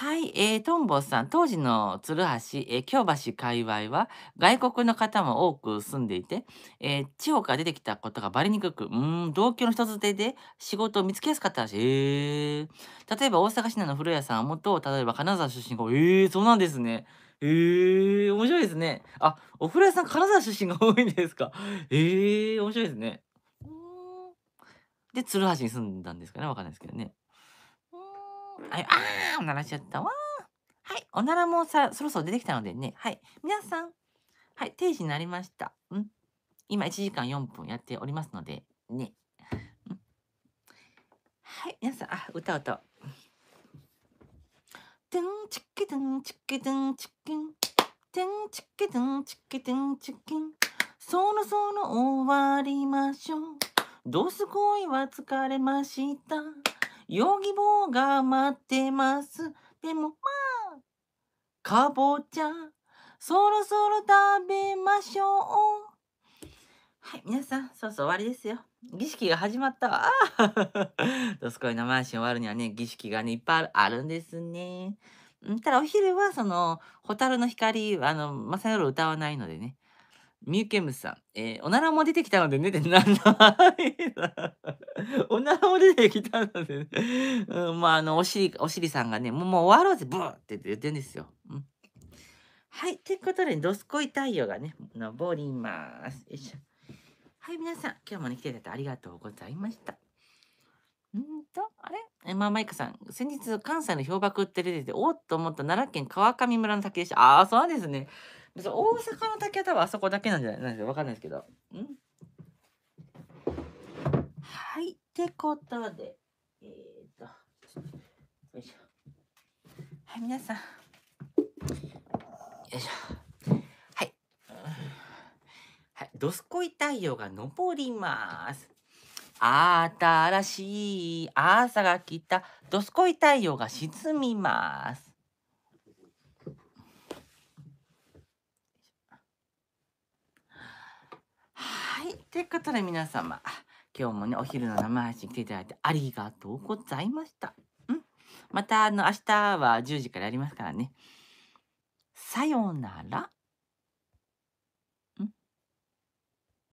はい、えー、トンボさん、当時の鶴橋、えー、京橋界隈は外国の方も多く住んでいて、えー、地方から出てきたことがバレにくく、うん、同居の人づてで仕事を見つけやすかったらしい。えー、例えば大阪市内の古屋さんは元、例えば金沢出身が、えー、そうなんですね。えー、面白いですね。あ、お古谷さん金沢出身が多いんですか。えー、面白いですね。で、鶴橋に住んだんですかね、わかんないですけどね。はい、ああ、おならしちゃったわはい、おならもさ、そろそろ出てきたのでね。はい、皆さん。はい、定時になりました。うん。今1時間4分やっておりますので、ね。はい、皆さん、あ、歌うと。トゥンチキトゥンチキトゥンチキン。トゥンチキトゥンチキトゥンチキン。そろそろ終わりましょう。どすこいは疲れました。ヨギボーが待ってます。でも、まあ、かぼちゃ、そろそろ食べましょう。はい、皆さん、そうそう終わりですよ。儀式が始まったわ。ドスコイのマンション終わるにはね、儀式がね、いっぱいあるんですね。ただ、お昼は、その、蛍の光、あの、まさよる歌わないのでね。ミュケムさん、えー、おならも出てきたのでね、でなんだ おならも出てきたので、ねうん、まあ、あの、お尻、お尻さんがね、もうもう終わろうぜ、ブーって言ってるんですよ。うん、はい、ということで、どすこい太陽がね、登ります。よいしょ。はい、皆さん、今日もね、来ていただいてありがとうございました。んと、あれえ、まあ、マイカさん、先日、関西の氷瀑って出てて、おっと思った奈良県川上村の竹でした。ああ、そうですね。大阪の竹は多分あそこだけなんじゃないなんですかわかんないですけど。んはい。ってことで、えー、っと、よいしょ。はい、皆さん。よいしょ。はい。はい。どすこい太陽が昇ります。新しい朝が来た、どすこい太陽が沈みます。。ということで皆様、今日もね、お昼の生配信来ていただいてありがとうございました。うん。また、あの、明日は10時からやりますからね。さようなら。